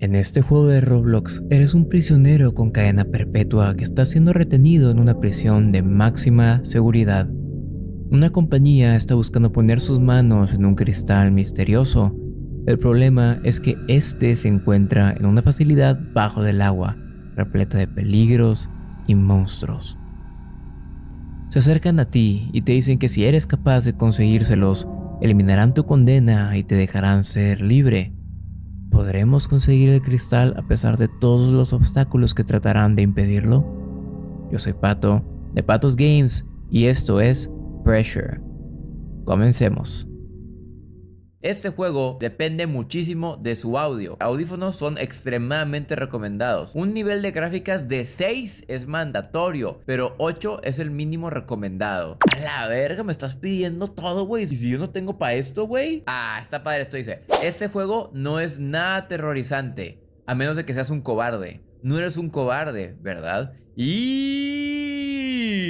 En este juego de Roblox, eres un prisionero con cadena perpetua que está siendo retenido en una prisión de máxima seguridad. Una compañía está buscando poner sus manos en un cristal misterioso. El problema es que este se encuentra en una facilidad bajo del agua, repleta de peligros y monstruos. Se acercan a ti y te dicen que si eres capaz de conseguírselos, eliminarán tu condena y te dejarán ser libre. ¿Podremos conseguir el cristal a pesar de todos los obstáculos que tratarán de impedirlo? Yo soy Pato, de Patos Games, y esto es Pressure. Comencemos. Este juego depende muchísimo de su audio. Audífonos son extremadamente recomendados. Un nivel de gráficas de 6 es mandatorio, pero 8 es el mínimo recomendado. A la verga, me estás pidiendo todo, güey. ¿Y si yo no tengo para esto, güey? Ah, está padre esto, dice. Este juego no es nada aterrorizante, a menos de que seas un cobarde. No eres un cobarde, ¿verdad? Y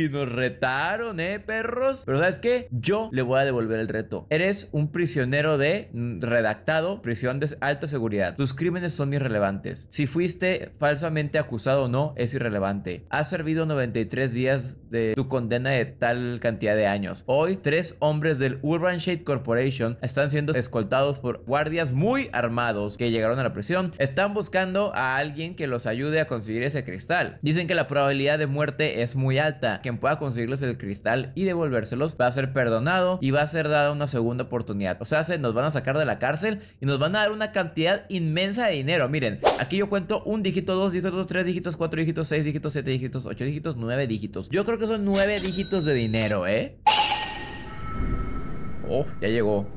nos retaron, ¿eh, perros? Pero ¿sabes qué? Yo le voy a devolver el reto. Eres un prisionero de mm, redactado, prisión de alta seguridad. Tus crímenes son irrelevantes. Si fuiste falsamente acusado o no, es irrelevante. Has servido 93 días de tu condena de tal cantidad de años. Hoy, tres hombres del Urban Shade Corporation están siendo escoltados por guardias muy armados que llegaron a la prisión. Están buscando a alguien que los ayude a conseguir ese cristal. Dicen que la probabilidad de muerte es muy alta, que en pueda conseguirles el cristal y devolvérselos va a ser perdonado y va a ser dada una segunda oportunidad. O sea, se nos van a sacar de la cárcel y nos van a dar una cantidad inmensa de dinero. Miren, aquí yo cuento un dígito, dos dígitos, tres dígitos, cuatro dígitos, seis dígitos, siete dígitos, ocho dígitos, nueve dígitos. Yo creo que son nueve dígitos de dinero, ¿eh? Oh, ya llegó.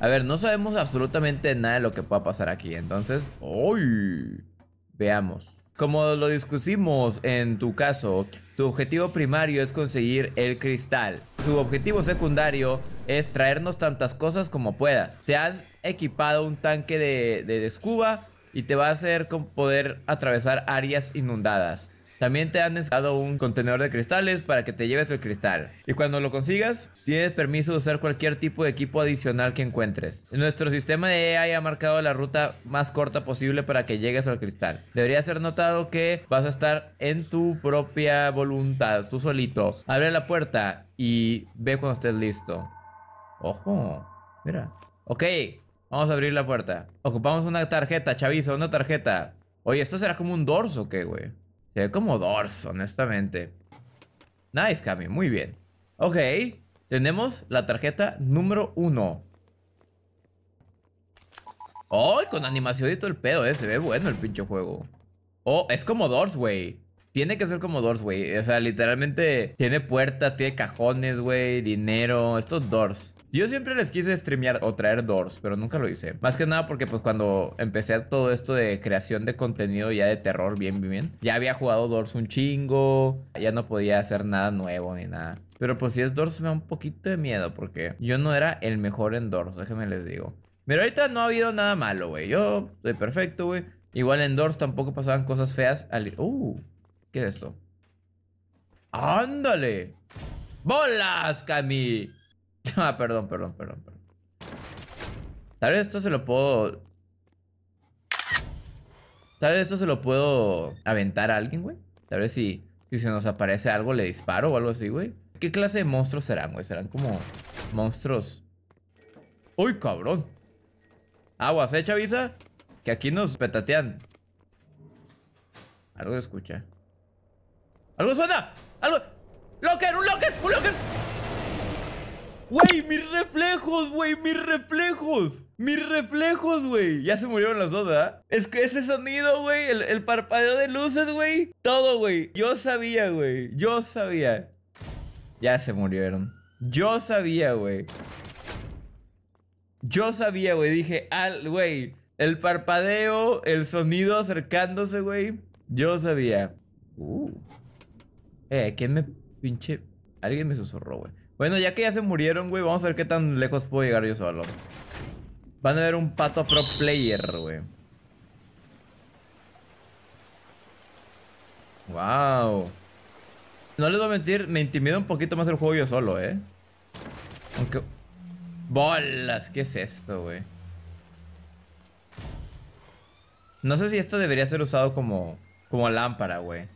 A ver, no sabemos absolutamente nada de lo que pueda pasar aquí. Entonces, ¡Uy! Veamos. Como lo discutimos en tu caso, tu objetivo primario es conseguir el cristal. Su objetivo secundario es traernos tantas cosas como puedas. Te has equipado un tanque de, de, de escuba y te va a hacer poder atravesar áreas inundadas. También te han dejado un contenedor de cristales para que te lleves el cristal. Y cuando lo consigas, tienes permiso de usar cualquier tipo de equipo adicional que encuentres. Nuestro sistema de AI ha marcado la ruta más corta posible para que llegues al cristal. Debería ser notado que vas a estar en tu propia voluntad, tú solito. Abre la puerta y ve cuando estés listo. Ojo, mira. Ok, vamos a abrir la puerta. Ocupamos una tarjeta, chavizo, una tarjeta. Oye, esto será como un dorso, ¿qué, güey? Se ve como Dors, honestamente. Nice, Cami. Muy bien. Ok. Tenemos la tarjeta número uno. ¡Oh! Con animación y todo el pedo, eh. Se ve bueno el pinche juego. Oh, es como Doors, güey. Tiene que ser como Doors, güey. O sea, literalmente tiene puertas, tiene cajones, güey, dinero. Esto es Doors. Yo siempre les quise streamear o traer doors, pero nunca lo hice. Más que nada porque pues cuando empecé todo esto de creación de contenido ya de terror, bien, bien, bien, ya había jugado doors un chingo, ya no podía hacer nada nuevo ni nada. Pero pues si es doors me da un poquito de miedo porque yo no era el mejor en doors, déjenme les digo. Pero ahorita no ha habido nada malo, güey. Yo estoy perfecto, güey. Igual en Doors tampoco pasaban cosas feas. Al... Uh, ¿qué es esto? ¡Ándale! ¡Bolas, Cami! Ah, perdón, perdón, perdón, perdón. Tal vez esto se lo puedo... Tal vez esto se lo puedo aventar a alguien, güey. Tal vez si, si se nos aparece algo le disparo o algo así, güey. ¿Qué clase de monstruos serán, güey? Serán como monstruos... ¡Uy, cabrón! Aguas, eh, Chavisa? Que aquí nos petatean. Algo se escucha. ¡Algo suena! ¡Algo! ¡Locker! ¡Un locker! ¡Un locker! Wey, mis reflejos, wey ¡Mis reflejos! ¡Mis reflejos, wey Ya se murieron los dos, ¿verdad? Es que ese sonido, wey el, parpadeo de luces, wey Todo, wey Yo sabía, wey Yo sabía. Ya se murieron. Yo sabía, wey Yo sabía, wey Dije, al, wey El parpadeo, el sonido acercándose, wey Yo sabía. Uh. Eh, ¿quién me pinche? Alguien me susurró, wey bueno, ya que ya se murieron, güey, vamos a ver qué tan lejos puedo llegar yo solo. Van a ver un pato pro player, güey. Wow. No les voy a mentir, me intimida un poquito más el juego yo solo, ¿eh? Aunque... ¡Bolas! ¿Qué es esto, güey? No sé si esto debería ser usado como... Como lámpara, güey.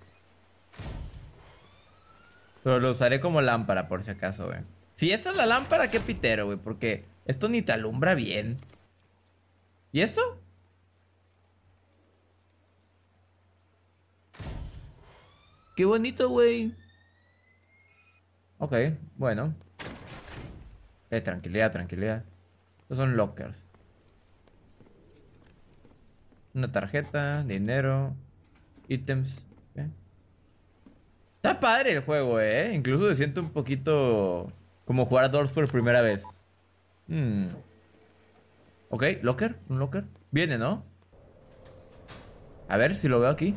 Pero lo usaré como lámpara, por si acaso, güey. Si esta es la lámpara, qué pitero, güey. Porque esto ni te alumbra bien. ¿Y esto? Qué bonito, güey. Ok, bueno. Eh, tranquilidad, tranquilidad. Estos son lockers. Una tarjeta, dinero, ítems. Está padre el juego, ¿eh? Incluso se siente un poquito como jugar a por primera vez. Hmm. Ok, locker, un locker. Viene, ¿no? A ver si lo veo aquí.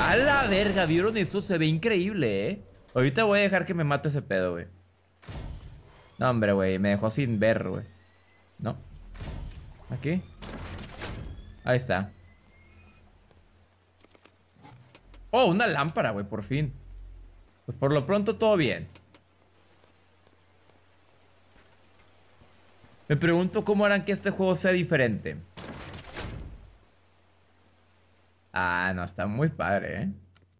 A la verga, ¿vieron eso? Se ve increíble, ¿eh? Ahorita voy a dejar que me mate ese pedo, güey. No, hombre, güey. Me dejó sin ver, güey. No. Aquí. Ahí está. Oh, una lámpara, güey, por fin. Pues por lo pronto todo bien. Me pregunto cómo harán que este juego sea diferente. Ah, no, está muy padre, ¿eh?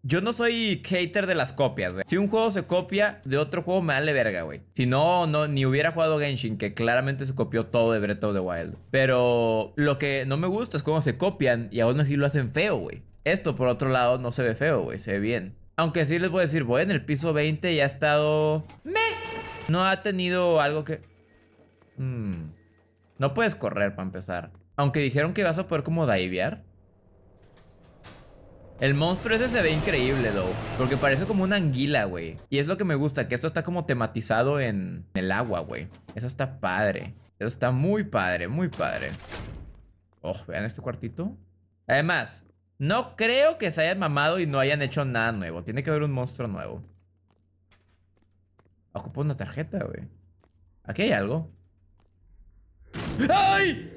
Yo no soy hater de las copias, güey. Si un juego se copia de otro juego, me dale verga, güey. Si no, no, ni hubiera jugado Genshin, que claramente se copió todo de Breath of the Wild. Pero lo que no me gusta es cómo se copian y aún así lo hacen feo, güey. Esto, por otro lado, no se ve feo, güey. Se ve bien. Aunque sí les voy a decir, bueno, el piso 20 ya ha estado... Me. No ha tenido algo que... Mm, no puedes correr para empezar. Aunque dijeron que vas a poder como divear. El monstruo ese se ve increíble, though. Porque parece como una anguila, güey. Y es lo que me gusta, que esto está como tematizado en el agua, güey. Eso está padre. Eso está muy padre, muy padre. Oh, vean este cuartito. Además, no creo que se hayan mamado y no hayan hecho nada nuevo. Tiene que haber un monstruo nuevo. Ocupo una tarjeta, güey. Aquí hay algo. ¡Ay!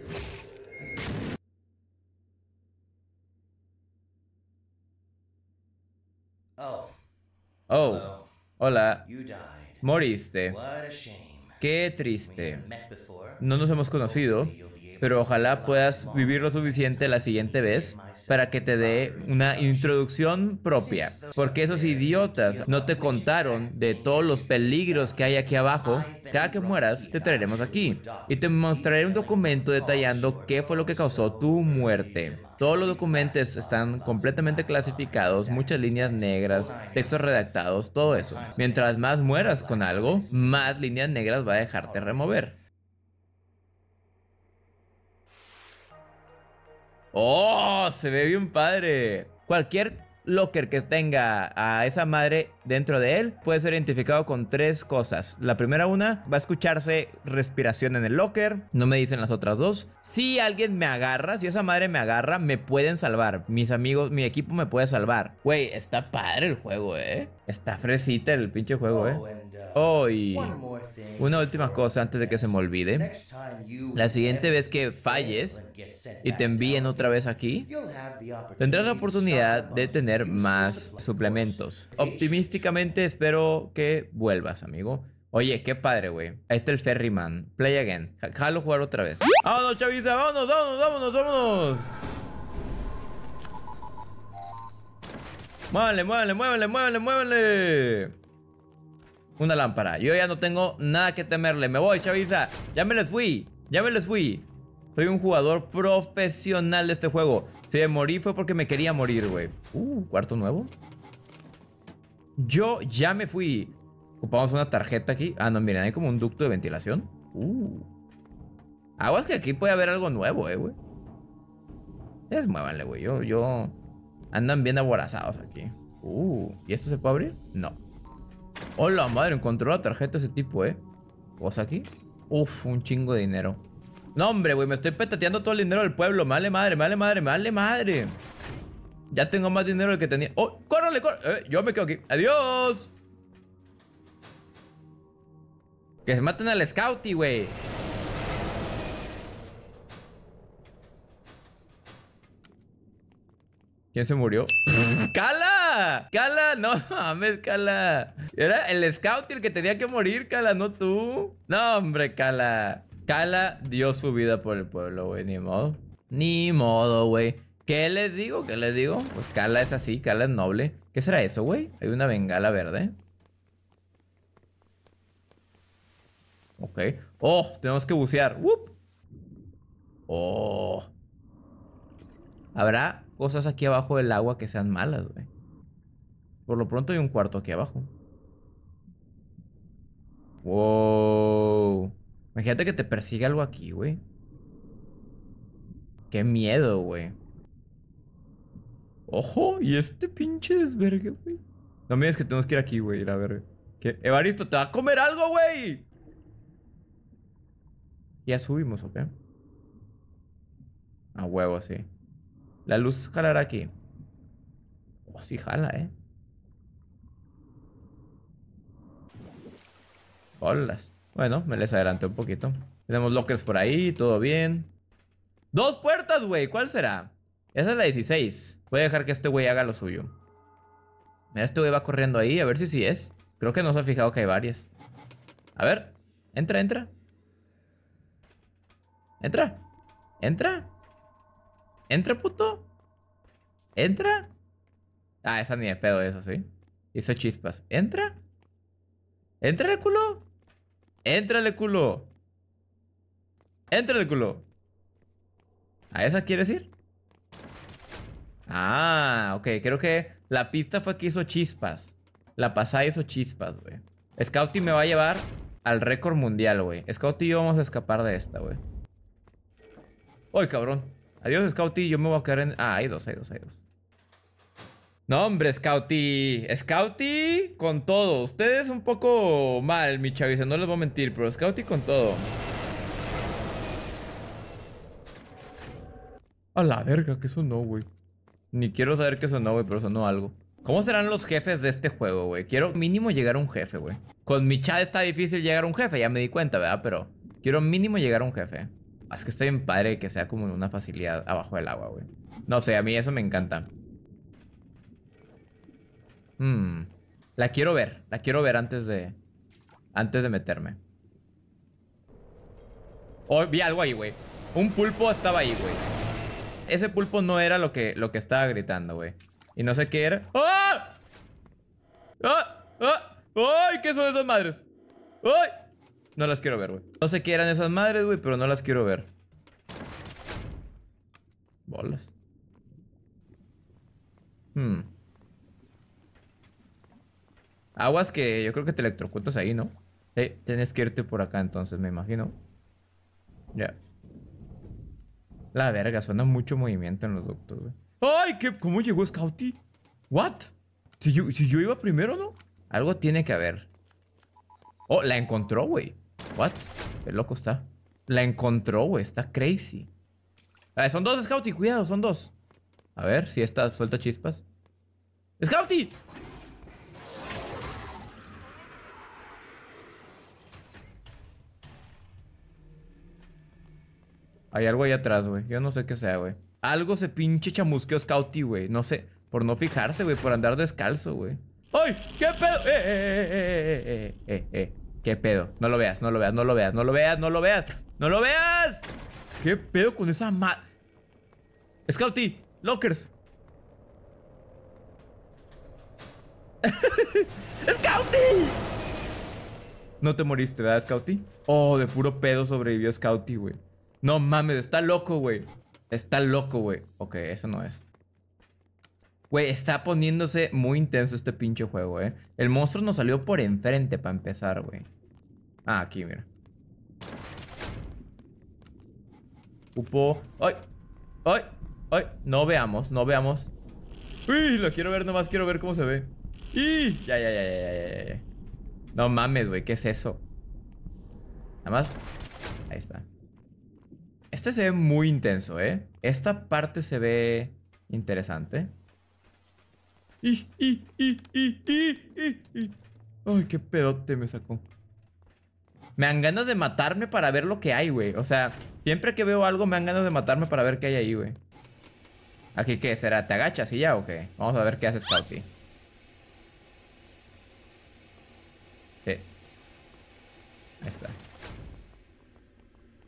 Oh. Oh. Hola. Moriste. Qué triste. No nos hemos conocido pero ojalá puedas vivir lo suficiente la siguiente vez para que te dé una introducción propia, porque esos idiotas no te contaron de todos los peligros que hay aquí abajo. Cada que mueras, te traeremos aquí y te mostraré un documento detallando qué fue lo que causó tu muerte. Todos los documentos están completamente clasificados, muchas líneas negras, textos redactados, todo eso. Mientras más mueras con algo, más líneas negras va a dejarte remover. ¡Oh! Se ve bien padre. Cualquier locker que tenga a esa madre dentro de él puede ser identificado con tres cosas. La primera una, va a escucharse respiración en el locker, no me dicen las otras dos. Si alguien me agarra, si esa madre me agarra, me pueden salvar. Mis amigos, mi equipo me puede salvar. wey, está padre el juego, ¿eh? Está fresita el pinche juego, ¿eh? Oh, uh, una última cosa antes de que se me olvide. La siguiente vez que falles y te envíen otra vez aquí, tendrás la oportunidad de tener más suplementos. Optimísticamente espero que vuelvas, amigo. Oye, qué padre, güey. Ahí está el Ferryman. Play again. Jalo jugar otra vez. ¡Vámonos, chaviza! ¡Vámonos, vámonos, vámonos, vámonos! vámonos muévele, muévele, muévele, muévanle, muévanle! Una lámpara. Yo ya no tengo nada que temerle. Me voy, chaviza. Ya me les fui. Ya me les fui. Soy un jugador profesional de este juego. Si me morí fue porque me quería morir, güey. Uh, cuarto nuevo. Yo ya me fui. Ocupamos una tarjeta aquí. Ah, no, miren, hay como un ducto de ventilación. Uh. Aguas que aquí puede haber algo nuevo, eh, güey. Es, muévanle, güey. Yo, yo... Andan bien aborazados aquí. Uh. ¿Y esto se puede abrir? No. Hola, madre. Encontró la tarjeta ese tipo, eh. ¿Cosa aquí? Uf, un chingo de dinero. No, hombre, güey, me estoy petateando todo el dinero del pueblo. Male madre, male madre, male madre. Ya tengo más dinero del que tenía. ¡Oh! ¡Córrele, córrele! Eh, yo me quedo aquí. ¡Adiós! Que se maten al Scouty, güey. ¿Quién se murió? ¡Cala! ¡Cala! No mames, Cala. Era el Scouty el que tenía que morir, Cala, no tú. No, hombre, Cala. Kala dio su vida por el pueblo, güey, ni modo. Ni modo, güey. ¿Qué les digo? ¿Qué les digo? Pues Cala es así, Cala es noble. ¿Qué será eso, güey? Hay una bengala verde. Ok. ¡Oh! Tenemos que bucear. ¡Wup! ¡Oh! Habrá cosas aquí abajo del agua que sean malas, güey. Por lo pronto hay un cuarto aquí abajo. ¡Wow! Imagínate que te persigue algo aquí, güey. Qué miedo, güey. Ojo, y este pinche desvergue, güey. No me que tenemos que ir aquí, güey, la ver, ¿Qué? Evaristo, te va a comer algo, güey. Ya subimos, ¿ok? A huevo, sí. La luz jalará aquí. Oh, sí jala, ¿eh? Hola. Bueno, me les adelanté un poquito. Tenemos lockers por ahí, todo bien. ¡Dos puertas, güey! ¿Cuál será? Esa es la 16. Voy a dejar que este güey haga lo suyo. Mira, este güey va corriendo ahí, a ver si sí es. Creo que no se ha fijado que hay varias. A ver, entra, entra. Entra. Entra. Entra, puto. Entra. Ah, esa ni de pedo, esa sí. Hizo chispas. Entra. Entra el culo. Éntrale, culo. Éntrale, culo. ¿A esa quieres ir? Ah, ok. Creo que la pista fue que hizo chispas. La pasada hizo chispas, güey. Scouty me va a llevar al récord mundial, güey. Scouty y yo vamos a escapar de esta, güey. Uy, cabrón. Adiós, Scouty. Yo me voy a quedar en... Ah, hay dos, hay dos, hay dos. No, hombre, Scouty. Scouty con todo. Ustedes un poco mal, mi chaviza. No les voy a mentir, pero Scouty con todo. A la verga, que sonó, güey. Ni quiero saber que sonó, güey, pero sonó algo. ¿Cómo serán los jefes de este juego, güey? Quiero mínimo llegar a un jefe, güey. Con mi chat está difícil llegar a un jefe, ya me di cuenta, ¿verdad? Pero quiero mínimo llegar a un jefe. Es que estoy en padre que sea como una facilidad abajo del agua, güey. No sé, a mí eso me encanta. Hmm. La quiero ver, la quiero ver antes de. Antes de meterme. Oh, vi algo ahí, güey. Un pulpo estaba ahí, güey. Ese pulpo no era lo que, lo que estaba gritando, güey. Y no sé qué era. ¡Ah! ¡Ah! ¡Ah! ¡Ay! ¿Qué son esas madres? ¡Ay! No las quiero ver, güey. No sé qué eran esas madres, güey, pero no las quiero ver. Bolas. Hmm. Aguas que yo creo que te electrocutas ahí, ¿no? Sí, tienes que irte por acá entonces, me imagino. Ya. La verga, suena mucho movimiento en los doctores. güey. ¡Ay! ¿qué? ¿Cómo llegó Scouty? ¿What? Si yo, iba primero, ¿no? Algo tiene que haber. Oh, la encontró, güey. ¿What? Qué loco está. La encontró, güey. Está crazy. son dos, Scouty. Cuidado, son dos. A ver si esta suelta chispas. ¡Scouty! Hay algo ahí atrás, güey. Yo no sé qué sea, güey. Algo se pinche chamusqueó Scouty, güey. No sé. Por no fijarse, güey. Por andar descalzo, güey. ¡Ay! ¿Qué pedo? Eh, eh, eh, eh, eh, ¿Qué pedo? No lo veas, no lo veas, no lo veas, no lo veas, no lo veas. ¡No lo veas! ¿Qué pedo con esa madre? Scouty, lockers. ¡Scouty! No te moriste, ¿verdad, Scouty? Oh, de puro pedo sobrevivió Scouty, güey. No mames, está loco, güey. Está loco, güey. Ok, eso no es. Güey, está poniéndose muy intenso este pinche juego, eh. El monstruo nos salió por enfrente para empezar, güey. Ah, aquí, mira. Upo. ¡Ay! ¡Ay! ¡Ay! No veamos, no veamos. ¡Uy! Lo quiero ver nomás, quiero ver cómo se ve. ¡Y! ya, ya, ya, ya, ya. No mames, güey, ¿qué es eso? Nada más. Ahí está. Este se ve muy intenso, ¿eh? Esta parte se ve interesante. ay qué pedote me sacó! Me han ganas de matarme para ver lo que hay, güey. O sea, siempre que veo algo me han ganas de matarme para ver qué hay ahí, güey. Aquí, ¿qué será? ¿Te agachas y ya o qué? Vamos a ver qué hace Scouty. Sí. Ahí está.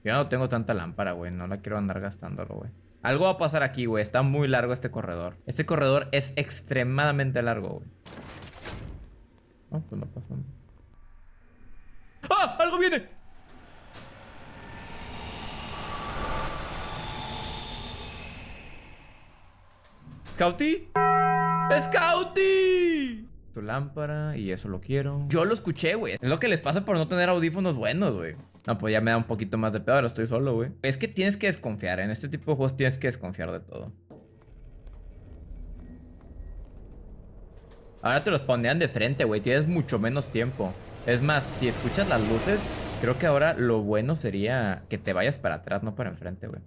Yo no tengo tanta lámpara, güey. No la quiero andar gastándolo, güey. Algo va a pasar aquí, güey. Está muy largo este corredor. Este corredor es extremadamente largo, güey. No, pues no pasa ¡Ah! ¡Algo viene! ¿Scouty? ¡Scouty! Tu lámpara y eso lo quiero. Yo lo escuché, güey. Es lo que les pasa por no tener audífonos buenos, güey. No, pues ya me da un poquito más de pedo, estoy solo, güey. Es que tienes que desconfiar, en este tipo de juegos tienes que desconfiar de todo. Ahora te los ponían de frente, güey, tienes mucho menos tiempo. Es más, si escuchas las luces, creo que ahora lo bueno sería que te vayas para atrás, no para enfrente, güey.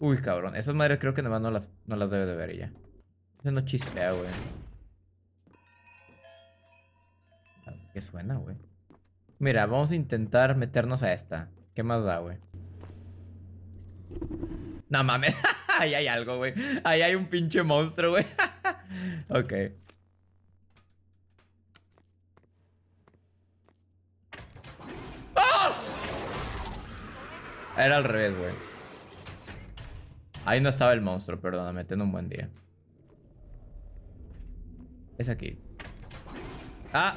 Uy, cabrón, esas madres creo que nomás no las, no las debe de ver ella. Eso no chispea, güey. ¿Qué suena, güey? Mira, vamos a intentar meternos a esta. ¿Qué más da, güey? No mames. Ahí hay algo, güey. Ahí hay un pinche monstruo, güey. ok. ¡Ah! Era al revés, güey. Ahí no estaba el monstruo, perdóname. Tengo un buen día. Es aquí. ¡Ah!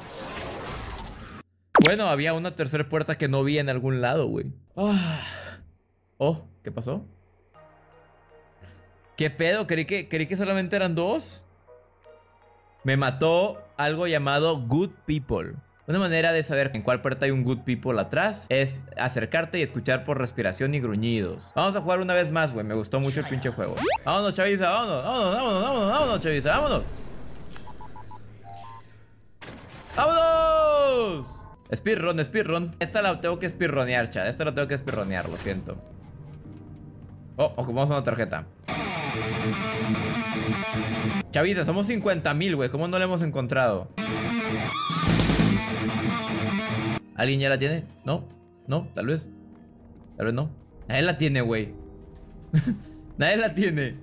Bueno, había una tercera puerta que no vi en algún lado, güey. Ah. Oh. ¿qué pasó? ¿Qué pedo? Creí que, creí que solamente eran dos. Me mató algo llamado Good People. Una manera de saber en cuál puerta hay un Good People atrás es acercarte y escuchar por respiración y gruñidos. Vamos a jugar una vez más, güey. Me gustó mucho el pinche juego. Vámonos, chaviza, vámonos, vámonos, vámonos, vámonos, vámonos, chaviza, vámonos. ¡Vámonos! Speedrun, speedrun. Esta la tengo que speedronear, chat. Esta la tengo que espirronear, lo siento. Oh, ocupamos una tarjeta. Chavita, somos 50.000, mil, güey. ¿Cómo no la hemos encontrado? ¿Alguien ya la tiene? ¿No? ¿No? Tal vez. Tal vez no. Nadie la tiene, güey. Nadie la tiene.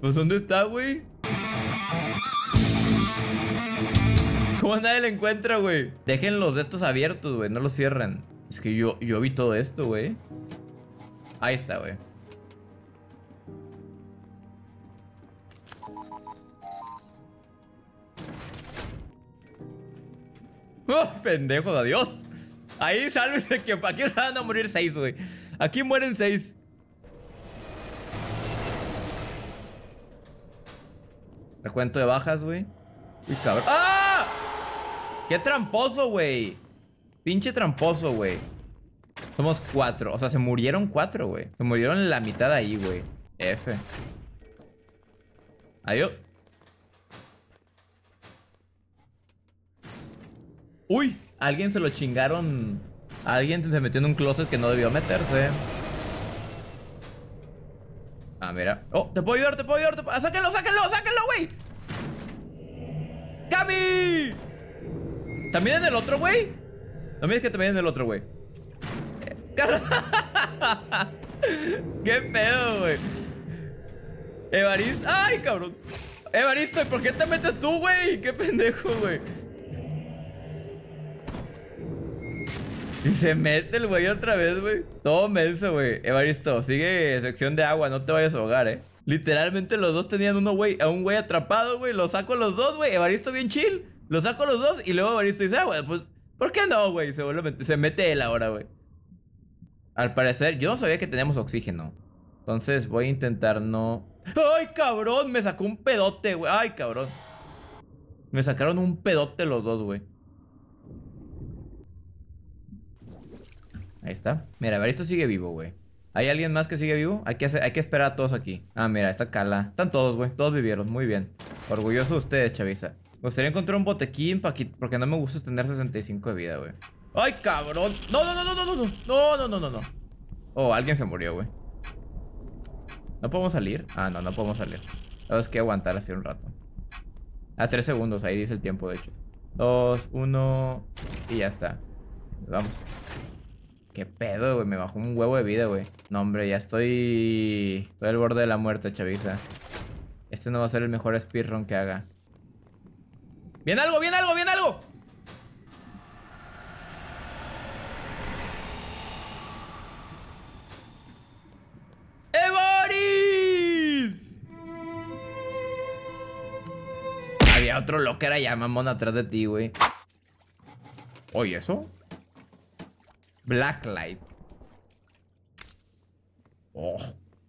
Pues, ¿dónde está, güey? ¿Cómo nadie le encuentra, güey? Dejen los de estos abiertos, güey. No los cierren. Es que yo, yo vi todo esto, güey. Ahí está, güey. ¡Oh, pendejos! ¡Adiós! Ahí de que aquí van a morir seis, güey. Aquí mueren seis. Recuento de bajas, güey. ¡Ah! ¡Qué tramposo, güey! Pinche tramposo, güey. Somos cuatro. O sea, se murieron cuatro, güey. Se murieron la mitad ahí, güey. F. Adiós. ¡Uy! Alguien se lo chingaron. Alguien se metió en un closet que no debió meterse. Ah, mira. Oh, te puedo ayudar, te puedo ayudar. Te puedo... ¡Ah, ¡Sáquenlo, sáquenlo, sáquenlo, güey! ¡Cami! ¿También en el otro, güey? No me que también en el otro, güey. Eh, ¡Qué pedo, güey! Evaristo. ¡Ay, cabrón! Evaristo, ¿por qué te metes tú, güey? ¡Qué pendejo, güey! Y se mete el güey otra vez, güey. Todo eso, güey. Evaristo, sigue sección de agua, no te vayas a ahogar, eh. Literalmente los dos tenían uno, a un güey atrapado, güey. Lo saco los dos, güey. Evaristo bien chill. Lo saco los dos y luego Baristo dice, ah, güey, pues, ¿por qué no, güey? Se, se mete él ahora, güey. Al parecer, yo no sabía que teníamos oxígeno. Entonces voy a intentar no... ¡Ay, cabrón! Me sacó un pedote, güey. ¡Ay, cabrón! Me sacaron un pedote los dos, güey. Ahí está. Mira, a ver, esto sigue vivo, güey. ¿Hay alguien más que sigue vivo? Hay que, hay que esperar a todos aquí. Ah, mira, está Cala. Están todos, güey. Todos vivieron. Muy bien. Orgulloso de ustedes, chaviza. Me gustaría encontrar un botequín porque no me gusta tener 65 de vida, güey. ¡Ay, cabrón! ¡No, no, no, no, no, no! ¡No, no, no, no, no! Oh, alguien se murió, güey. ¿No podemos salir? Ah, no, no podemos salir. Tenemos que aguantar así un rato. A tres segundos, ahí dice el tiempo, de hecho. Dos, uno Y ya está. Vamos. ¿Qué pedo, güey? Me bajó un huevo de vida, güey. No, hombre, ya estoy... Estoy al borde de la muerte, chaviza. Este no va a ser el mejor speedrun que haga. ¡Viene algo, viene algo, viene algo! ¡Evoris! Había otro locker allá, mamón, atrás de ti, güey. Oye, ¿eso? Blacklight. Oh,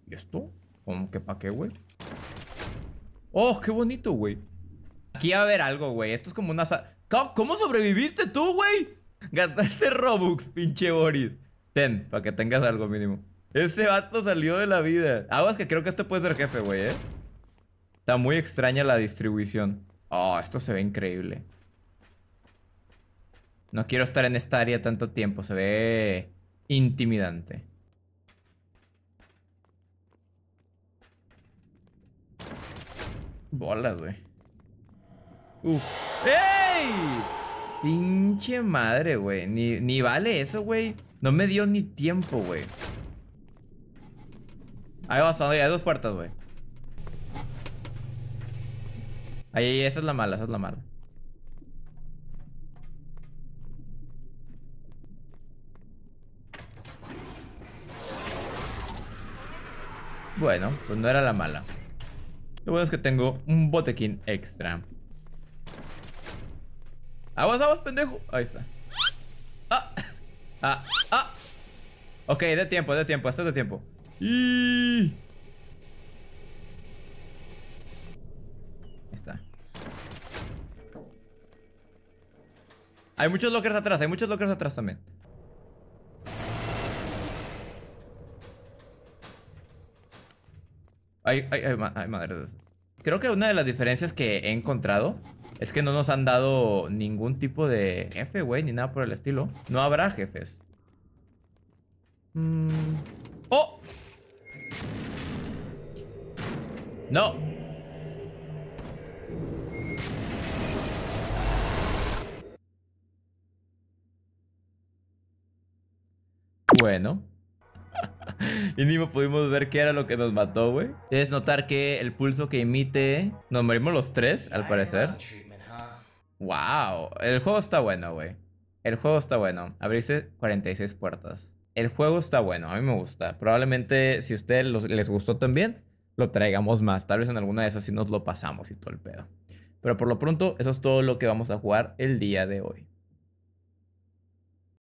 ¿y esto? ¿Cómo que pa' qué, güey? Oh, qué bonito, güey. Aquí va a haber algo, güey. Esto es como una... ¿Cómo sobreviviste tú, güey? Gastaste Robux, pinche Boris. Ten, para que tengas algo mínimo. Ese vato salió de la vida. Aguas que creo que este puede ser jefe, güey, ¿eh? Está muy extraña la distribución. Oh, esto se ve increíble. No quiero estar en esta área tanto tiempo. Se ve intimidante. Bolas, güey. Uf. ¡Ey! Pinche madre, güey. Ni, vale eso, güey. No me dio ni tiempo, güey. Ahí va, hay dos puertas, güey. Ahí, esa es la mala, esa es la mala. Bueno, pues no era la mala. Lo bueno es que tengo un botequín extra. Aguas, aguas, pendejo. Ahí está. Ah, ah, ah. Ok, de tiempo, de tiempo, hasta de tiempo. Y... Ahí está. Hay muchos lockers atrás, hay muchos lockers atrás también. Ay, ay, ay, madre de esas. Creo que una de las diferencias que he encontrado es que no nos han dado ningún tipo de jefe, güey, ni nada por el estilo. No habrá jefes. Mm. ¡Oh! ¡No! Bueno. y ni pudimos ver qué era lo que nos mató, güey. Debes notar que el pulso que emite... Nos morimos los tres, al parecer. Wow, el juego está bueno, güey. El juego está bueno. Abrirse 46 puertas. El juego está bueno, a mí me gusta. Probablemente si a ustedes les gustó también, lo traigamos más. Tal vez en alguna de esas sí nos lo pasamos y todo el pedo. Pero por lo pronto, eso es todo lo que vamos a jugar el día de hoy.